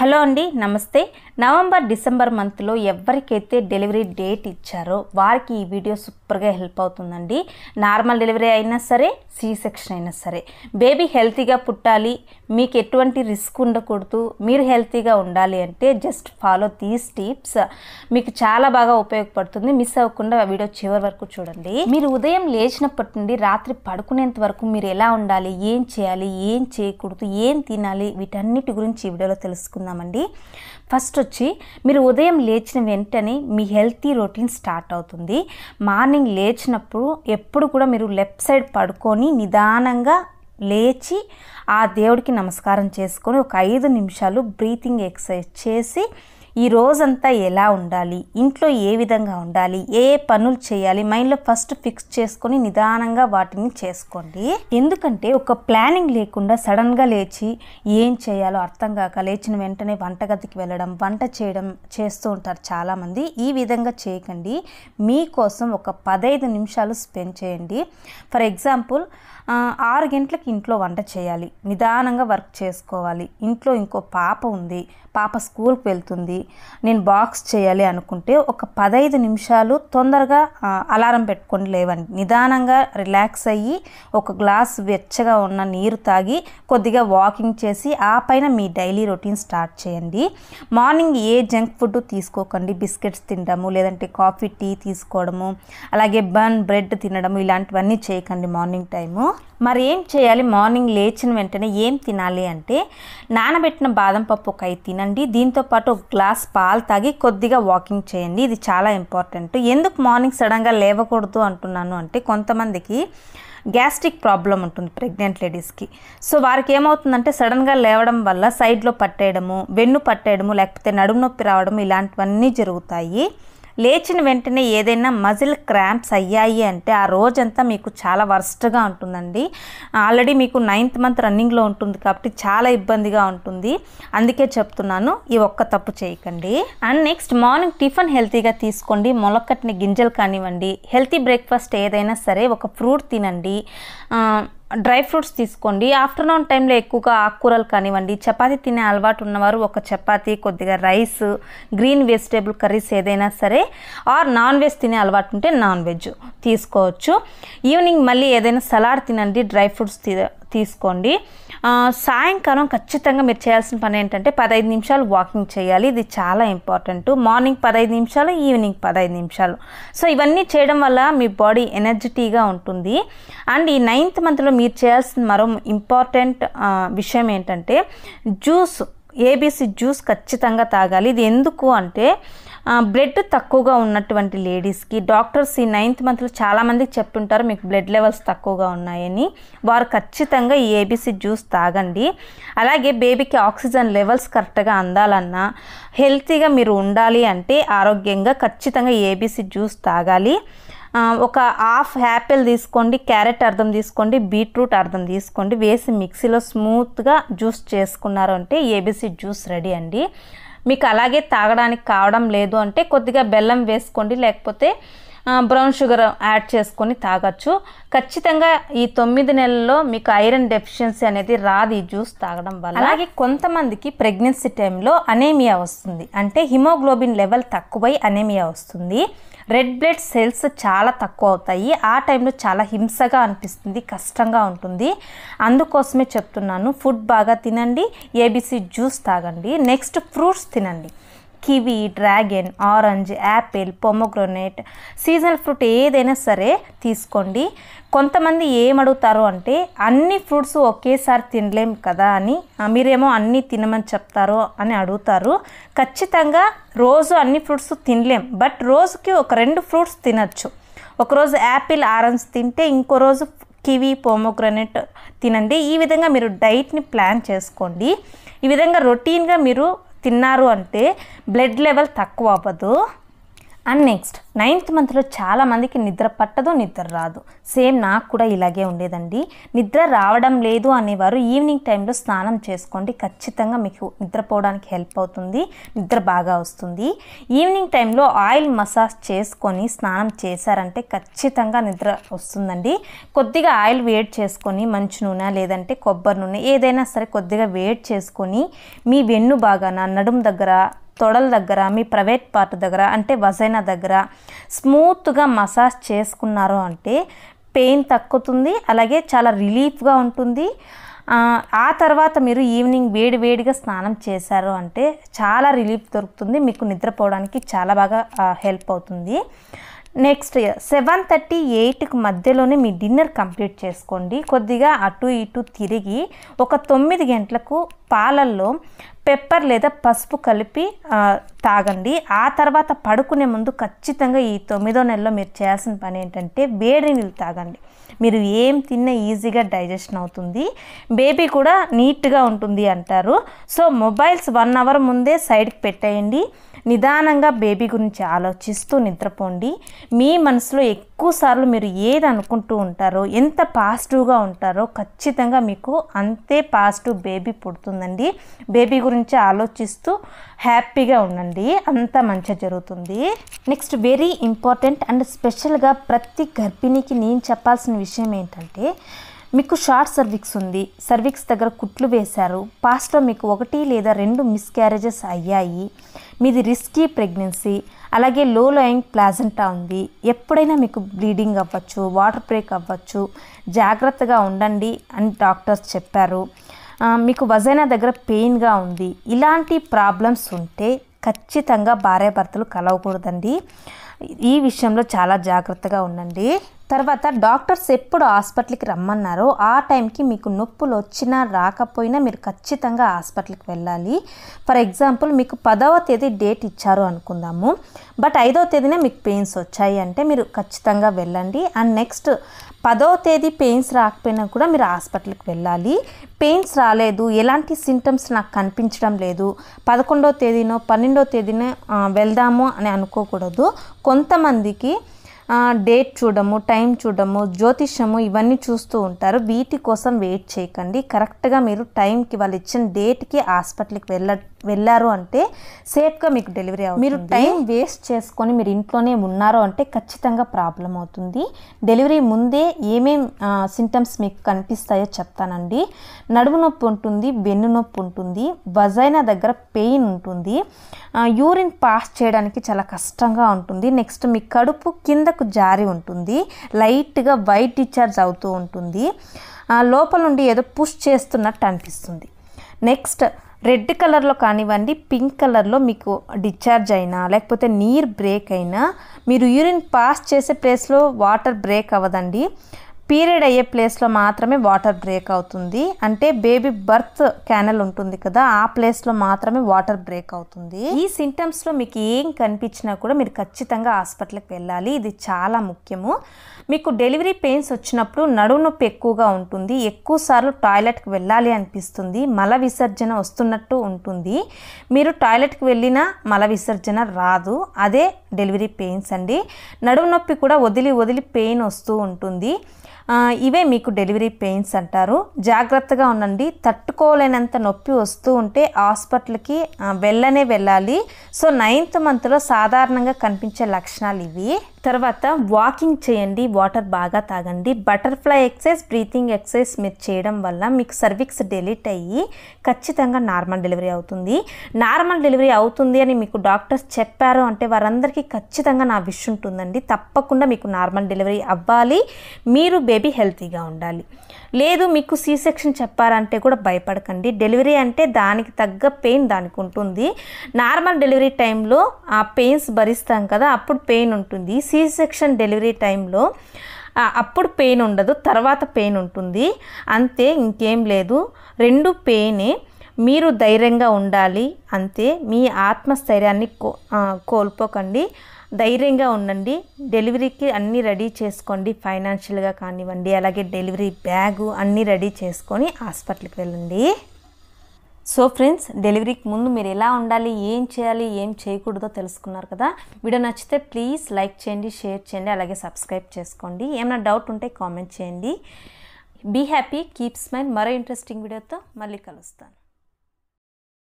hello అండి నమస్తే November December మంత్లో ఎవరికైతే డెలివరీ డేట్ ఇచ్చారో వారికి ఈ వీడియో సూపర్గా హెల్ప్ అవుతుందండి నార్మల్ డెలివరీ అయినా సరే సీ సెక్షన్ అయినా సరే బేబీ హెల్తీగా పుట్టాలి మీకు ఎటువంటి రిస్క్ ఉండకూడదు మీరు హెల్తీగా ఉండాలి అంటే జస్ట్ ఫాలో దీస్ టిప్స్ మీకు చాలా బాగా ఉపయోగపడుతుంది మిస్ అవ్వకుండా వీడియో చివరి వరకు చూడండి మీరు ఉదయం లేచినప్పటి నుండి రాత్రి పడుకునేంత వరకు మీరు ఎలా ఉండాలి ఏం చేయాలి ఏం చేయకూడదు ఏం తినాలి వీటన్నిటి గురించి ఈ వీడియోలో తెలుసుకుందాం తెలుసుకుందామండి ఫస్ట్ వచ్చి మీరు ఉదయం లేచిన వెంటనే మీ హెల్తీ రొటీన్ స్టార్ట్ అవుతుంది మార్నింగ్ లేచినప్పుడు ఎప్పుడు కూడా మీరు లెఫ్ట్ సైడ్ పడుకొని నిదానంగా లేచి ఆ దేవుడికి నమస్కారం చేసుకొని ఒక ఐదు నిమిషాలు బ్రీతింగ్ ఎక్సర్సైజ్ చేసి ఈ రోజంతా ఎలా ఉండాలి ఇంట్లో ఏ విధంగా ఉండాలి ఏ ఏ పనులు చేయాలి మైండ్లో ఫస్ట్ ఫిక్స్ చేసుకొని నిదానంగా వాటిని చేసుకోండి ఎందుకంటే ఒక ప్లానింగ్ లేకుండా సడన్గా లేచి ఏం చేయాలో అర్థం కాక లేచిన వెంటనే వంటగదికి వెళ్ళడం వంట చేయడం చేస్తూ ఉంటారు చాలామంది ఈ విధంగా చేయకండి మీకోసం ఒక పదహైదు నిమిషాలు స్పెండ్ చేయండి ఫర్ ఎగ్జాంపుల్ ఆరు గంటలకు ఇంట్లో వంట చేయాలి నిదానంగా వర్క్ చేసుకోవాలి ఇంట్లో ఇంకో పాప ఉంది పాప స్కూల్కి వెళ్తుంది నేను బాక్స్ చేయాలి అనుకుంటే ఒక పదహైదు నిమిషాలు తొందరగా అలారం పెట్టుకొని లేవండి నిదానంగా రిలాక్స్ అయ్యి ఒక గ్లాస్ వెచ్చగా ఉన్న నీరు తాగి కొద్దిగా వాకింగ్ చేసి ఆ పైన మీ డైలీ రొటీన్ స్టార్ట్ చేయండి మార్నింగ్ ఏ జంక్ ఫుడ్ తీసుకోకండి బిస్కెట్స్ తినడము లేదంటే కాఫీ టీ తీసుకోవడము అలాగే బన్ బ్రెడ్ తినడము ఇలాంటివన్నీ చేయకండి మార్నింగ్ టైము మరి ఏం చేయాలి మార్నింగ్ లేచిన వెంటనే ఏం తినాలి అంటే నానబెట్టిన బాదం పప్పు ఒక తినండి దీంతోపాటు ఒక గ్లాస్ పాలు తాగి కొద్దిగా వాకింగ్ చేయండి ఇది చాలా ఇంపార్టెంట్ ఎందుకు మార్నింగ్ సడన్గా లేవకూడదు అంటున్నాను అంటే కొంతమందికి గ్యాస్ట్రిక్ ప్రాబ్లం ఉంటుంది ప్రెగ్నెంట్ లేడీస్కి సో వారికి ఏమవుతుందంటే సడన్గా లేవడం వల్ల సైడ్లో పట్టేయడము వెన్ను పట్టేయడము లేకపోతే నడుము నొప్పి రావడం ఇలాంటివన్నీ జరుగుతాయి లేచిన వెంటనే ఏదైనా మజిల్ క్రాంప్స్ అయ్యాయి అంటే ఆ రోజంతా మీకు చాలా వర్స్ట్గా ఉంటుందండి ఆల్రెడీ మీకు నైన్త్ మంత్ రన్నింగ్లో ఉంటుంది కాబట్టి చాలా ఇబ్బందిగా ఉంటుంది అందుకే చెప్తున్నాను ఈ ఒక్క తప్పు చేయకండి అండ్ నెక్స్ట్ మార్నింగ్ టిఫిన్ హెల్తీగా తీసుకోండి మొలకట్ని గింజలు కానివ్వండి హెల్తీ బ్రేక్ఫాస్ట్ ఏదైనా సరే ఒక ఫ్రూట్ తినండి డ్రై ఫ్రూట్స్ తీసుకోండి ఆఫ్టర్నూన్ టైంలో ఎక్కువగా ఆకుకూరలు కానివ్వండి చపాతి తినే అలవాటు ఉన్నవారు ఒక చపాతి కొద్దిగా రైస్ గ్రీన్ వెజిటేబుల్ కర్రీస్ ఏదైనా సరే ఆర్ నాన్ వెజ్ తినే అలవాటు ఉంటే నాన్ వెజ్ తీసుకోవచ్చు ఈవినింగ్ మళ్ళీ ఏదైనా సలాడ్ తినండి డ్రై ఫ్రూట్స్ తీసుకోండి సాయంకాలం ఖచ్చితంగా మీరు చేయాల్సిన పని ఏంటంటే పదహైదు నిమిషాలు వాకింగ్ చేయాలి ఇది చాలా ఇంపార్టెంట్ మార్నింగ్ పదహైదు నిమిషాలు ఈవినింగ్ పదహైదు నిమిషాలు సో ఇవన్నీ చేయడం వల్ల మీ బాడీ ఎనర్జిటీగా ఉంటుంది అండ్ ఈ నైన్త్ మంత్లో మీరు చేయాల్సిన మరో ఇంపార్టెంట్ విషయం ఏంటంటే జ్యూస్ ఏబీసీ జ్యూస్ ఖచ్చితంగా తాగాలి ఇది ఎందుకు అంటే బ్లడ్ తక్కువగా ఉన్నటువంటి లేడీస్కి డాక్టర్స్ ఈ నైన్త్ మంత్లో చాలామందికి చెప్తుంటారు మీకు బ్లడ్ లెవెల్స్ తక్కువగా ఉన్నాయని వారు ఖచ్చితంగా ఈ ఏబీసీ జ్యూస్ తాగండి అలాగే బేబీకి ఆక్సిజన్ లెవెల్స్ కరెక్ట్గా అందాలన్నా హెల్తీగా మీరు ఉండాలి అంటే ఆరోగ్యంగా ఖచ్చితంగా ఏబీసీ జ్యూస్ తాగాలి ఒక హాఫ్ యాపిల్ తీసుకోండి క్యారెట్ అర్థం తీసుకోండి బీట్రూట్ అర్థం తీసుకోండి వేసి మిక్సీలో స్మూత్గా జ్యూస్ చేసుకున్నారు అంటే ఏబీసీ జ్యూస్ రెడీ అండి మీకు అలాగే తాగడానికి కావడం లేదు అంటే కొద్దిగా బెల్లం వేసుకోండి లేకపోతే బ్రౌన్ షుగర్ యాడ్ చేసుకొని తాగచ్చు ఖచ్చితంగా ఈ తొమ్మిది నెలల్లో మీకు ఐరన్ డెఫిషియన్సీ అనేది రాదు ఈ జ్యూస్ తాగడం వల్ల అలాగే కొంతమందికి ప్రెగ్నెన్సీ టైంలో అనేమియా వస్తుంది అంటే హిమోగ్లోబిన్ లెవెల్ తక్కువై అనేమియా వస్తుంది రెడ్ బ్లడ్ సెల్స్ చాలా తక్కువ అవుతాయి ఆ టైంలో చాలా హింసగా అనిపిస్తుంది కష్టంగా ఉంటుంది అందుకోసమే చెప్తున్నాను ఫుడ్ బాగా తినండి ఏబీసీ జ్యూస్ తాగండి నెక్స్ట్ ఫ్రూట్స్ తినండి kiwi dragon orange apple pomegranate seasonal fruit ఏదైనా సరే తీసుకోండి కొంతమంది ఏమడుగుతారు అంటే అన్ని ఫ్రూట్స్ ఒకేసారి తినలేం కదా అని మీరేమో అన్నీ తినమని చెప్తారు అని అడుగుతారు ఖచ్చితంగా రోజు అన్ని ఫ్రూట్స్ తినలేం బట్ రోజుకి ఒక రెండు ఫ్రూట్స్ తినచ్చు ఒకరోజు యాపిల్ ఆరెంజ్ తింటే ఇంకో రోజు కివి పోమోగ్రనేట్ తినండి ఈ విధంగా మీరు డైట్ని ప్లాన్ చేసుకోండి ఈ విధంగా రొటీన్గా మీరు తిన్నారు అంటే బ్లడ్ లెవెల్ తక్కువ అవ్వదు అండ్ నెక్స్ట్ నైన్త్ మంత్లో చాలామందికి నిద్ర పట్టదు నిద్ర రాదు సేమ్ నాకు కూడా ఇలాగే ఉండేదండి నిద్ర రావడం లేదు అనేవారు ఈవినింగ్ టైంలో స్నానం చేసుకోండి ఖచ్చితంగా మీకు నిద్రపోవడానికి హెల్ప్ అవుతుంది నిద్ర బాగా వస్తుంది ఈవినింగ్ టైంలో ఆయిల్ మసాజ్ చేసుకొని స్నానం చేశారంటే ఖచ్చితంగా నిద్ర వస్తుందండి కొద్దిగా ఆయిల్ వేడ్ చేసుకొని మంచి నూనె లేదంటే కొబ్బరి నూనె ఏదైనా సరే కొద్దిగా వేట్ చేసుకొని మీ వెన్ను బాగాన నడుము దగ్గర తొడల దగ్గర మీ ప్రైవేట్ పార్ట్ దగ్గర అంటే వజైన దగ్గర స్మూత్గా మసాజ్ చేసుకున్నారు అంటే పెయిన్ తక్కుతుంది అలాగే చాలా రిలీఫ్గా ఉంటుంది ఆ తర్వాత మీరు ఈవినింగ్ వేడి వేడిగా స్నానం చేశారు అంటే చాలా రిలీఫ్ దొరుకుతుంది మీకు నిద్రపోవడానికి చాలా బాగా హెల్ప్ అవుతుంది నెక్స్ట్ సెవెన్ థర్టీ ఎయిట్కి మధ్యలోనే మీ డిన్నర్ కంప్లీట్ చేసుకోండి కొద్దిగా అటు ఇటు తిరిగి ఒక తొమ్మిది గంటలకు పాలల్లో పెప్పర్ లేదా పసుపు కలిపి తాగండి ఆ తర్వాత పడుకునే ముందు ఖచ్చితంగా ఈ తొమ్మిదో నెలలో మీరు చేయాల్సిన పని ఏంటంటే వేడి నీళ్ళు తాగండి మీరు ఏం తిన్నా ఈజీగా డైజెషన్ అవుతుంది బేబీ కూడా నీట్గా ఉంటుంది అంటారు సో మొబైల్స్ వన్ అవర్ ముందే సైడ్కి పెట్టేయండి నిదానంగా బేబీ గురించి ఆలోచిస్తూ నిద్రపోండి మీ మనసులో ఎక్కువసార్లు మీరు ఏది అనుకుంటూ ఉంటారో ఎంత పాజిటివ్గా ఉంటారో ఖచ్చితంగా మీకు అంతే పాజిటివ్ బేబీ పుడుతుంది జరుగుతుందండి బేబీ గురించి ఆలోచిస్తూ హ్యాపీగా ఉండండి అంత మంచిగా జరుగుతుంది నెక్స్ట్ వెరీ ఇంపార్టెంట్ అండ్ స్పెషల్గా ప్రతి గర్భిణికి నేను చెప్పాల్సిన విషయం ఏంటంటే మీకు షార్ట్ సర్విక్స్ ఉంది సర్విక్స్ దగ్గర కుట్లు వేశారు పాస్ట్లో మీకు ఒకటి లేదా రెండు మిస్క్యారేజెస్ అయ్యాయి మీది రిస్కీ ప్రెగ్నెన్సీ అలాగే లో లయింగ్ ప్లాజెంటా ఉంది ఎప్పుడైనా మీకు బ్లీడింగ్ అవ్వచ్చు వాటర్ బ్రేక్ అవ్వచ్చు జాగ్రత్తగా ఉండండి అని డాక్టర్స్ చెప్పారు మీకు వజైనా దగ్గర పెయిన్గా ఉంది ఇలాంటి ప్రాబ్లమ్స్ ఉంటే ఖచ్చితంగా భార్యాభర్తలు కలవకూడదండి ఈ విషయంలో చాలా జాగ్రత్తగా ఉండండి తర్వాత డాక్టర్స్ ఎప్పుడు హాస్పిటల్కి రమ్మన్నారో ఆ టైంకి మీకు నొప్పులు వచ్చినా రాకపోయినా మీరు ఖచ్చితంగా హాస్పిటల్కి వెళ్ళాలి ఫర్ ఎగ్జాంపుల్ మీకు పదవ తేదీ డేట్ ఇచ్చారు అనుకుందాము బట్ ఐదవ తేదీనే మీకు పెయిన్స్ వచ్చాయి అంటే మీరు ఖచ్చితంగా వెళ్ళండి అండ్ నెక్స్ట్ పదో తేదీ పెయిన్స్ రాకపోయినా కూడా మీరు హాస్పిటల్కి వెళ్ళాలి పెయిన్స్ రాలేదు ఎలాంటి సింటమ్స్ నాకు కనిపించడం లేదు పదకొండో తేదీనో పన్నెండో తేదీనో వెళ్దాము అని అనుకోకూడదు కొంతమందికి డేట్ చూడము టైం చూడము జ్యోతిష్యము ఇవన్నీ చూస్తూ ఉంటారు వీటి కోసం వెయిట్ చేయకండి కరెక్ట్గా మీరు టైంకి వాళ్ళు ఇచ్చిన డేట్కి హాస్పిటల్కి వెళ్ళ వెళ్ళారు అంటే సేఫ్గా మీకు డెలివరీ అవుతుంది మీరు టైం వేస్ట్ చేసుకొని మీరు ఇంట్లోనే ఉన్నారు అంటే ఖచ్చితంగా ప్రాబ్లం అవుతుంది డెలివరీ ముందే ఏమేం సింటమ్స్ మీకు కనిపిస్తాయో చెప్తానండి నడుము నొప్పి ఉంటుంది వెన్ను నొప్పి ఉంటుంది వజైనా దగ్గర పెయిన్ ఉంటుంది యూరిన్ పాస్ చేయడానికి చాలా కష్టంగా ఉంటుంది నెక్స్ట్ మీ కడుపు కిందకు జారి ఉంటుంది లైట్గా వైట్ డిచార్జ్ అవుతూ ఉంటుంది లోపల నుండి ఏదో పుష్ చేస్తున్నట్టు అనిపిస్తుంది నెక్స్ట్ రెడ్ కలర్లో కానివ్వండి పింక్ కలర్లో మీకు డిశ్చార్జ్ అయినా లేకపోతే నీర్ బ్రేక్ అయినా మీరు యూరిన్ పాస్ చేసే ప్లేస్లో వాటర్ బ్రేక్ అవ్వదండి పీరియడ్ అయ్యే ప్లేస్లో మాత్రమే వాటర్ బ్రేక్ అవుతుంది అంటే బేబీ బర్త్ క్యానల్ ఉంటుంది కదా ఆ ప్లేస్లో మాత్రమే వాటర్ బ్రేక్ అవుతుంది ఈ సింటమ్స్లో మీకు ఏం కనిపించినా కూడా మీరు ఖచ్చితంగా హాస్పిటల్కి వెళ్ళాలి ఇది చాలా ముఖ్యము మీకు డెలివరీ పెయిన్స్ వచ్చినప్పుడు నడుము నొప్పి ఎక్కువగా ఉంటుంది ఎక్కువసార్లు టాయిలెట్కి వెళ్ళాలి అనిపిస్తుంది మల విసర్జన వస్తున్నట్టు ఉంటుంది మీరు టాయిలెట్కి వెళ్ళినా మల విసర్జన రాదు అదే డెలివరీ పెయిన్స్ అండి నడుము నొప్పి కూడా వదిలి వదిలి పెయిన్ వస్తూ ఉంటుంది ఇవే మీకు డెలివరీ పెయిన్స్ అంటారు జాగ్రత్తగా ఉండండి తట్టుకోలేనంత నొప్పి వస్తూ ఉంటే హాస్పిటల్కి వెళ్ళనే వెళ్ళాలి సో నైన్త్ మంత్లో సాధారణంగా కనిపించే లక్షణాలు ఇవి తర్వాత వాకింగ్ చేయండి వాటర్ బాగా తాగండి బటర్ఫ్లై ఎక్సైజ్ బ్రీతింగ్ ఎక్సైజ్ మీరు చేయడం వల్ల మీకు సర్విక్స్ డెలీట్ అయ్యి ఖచ్చితంగా నార్మల్ డెలివరీ అవుతుంది నార్మల్ డెలివరీ అవుతుంది అని మీకు డాక్టర్స్ చెప్పారు అంటే వారందరికీ ఖచ్చితంగా నా విష్ ఉంటుందండి తప్పకుండా మీకు నార్మల్ డెలివరీ అవ్వాలి మీరు బేబీ హెల్తీగా ఉండాలి లేదు మీకు సీ సెక్షన్ చెప్పారంటే కూడా భయపడకండి డెలివరీ అంటే దానికి తగ్గ పెయిన్ దానికి ఉంటుంది నార్మల్ డెలివరీ టైంలో ఆ పెయిన్స్ భరిస్తాం కదా అప్పుడు పెయిన్ ఉంటుంది సీ సెక్షన్ డెలివరీ టైంలో అప్పుడు పెయిన్ ఉండదు తర్వాత పెయిన్ ఉంటుంది అంతే ఇంకేం లేదు రెండు పెయినే మీరు ధైర్యంగా ఉండాలి అంతే మీ ఆత్మస్థైర్యాన్ని కో కోల్పోకండి ధైర్యంగా ఉండండి డెలివరీకి అన్నీ రెడీ చేసుకోండి ఫైనాన్షియల్గా కానివ్వండి అలాగే డెలివరీ బ్యాగు అన్నీ రెడీ చేసుకొని హాస్పిటల్కి వెళ్ళండి సో ఫ్రెండ్స్ డెలివరీకి ముందు మీరు ఎలా ఉండాలి ఏం చేయాలి ఏం చేయకూడదో తెలుసుకున్నారు కదా వీడియో నచ్చితే ప్లీజ్ లైక్ చేయండి షేర్ చేయండి అలాగే సబ్స్క్రైబ్ చేసుకోండి ఏమైనా డౌట్ ఉంటే కామెంట్ చేయండి బీ హ్యాపీ కీప్ స్మైల్ మరో ఇంట్రెస్టింగ్ వీడియోతో మళ్ళీ కలుస్తాను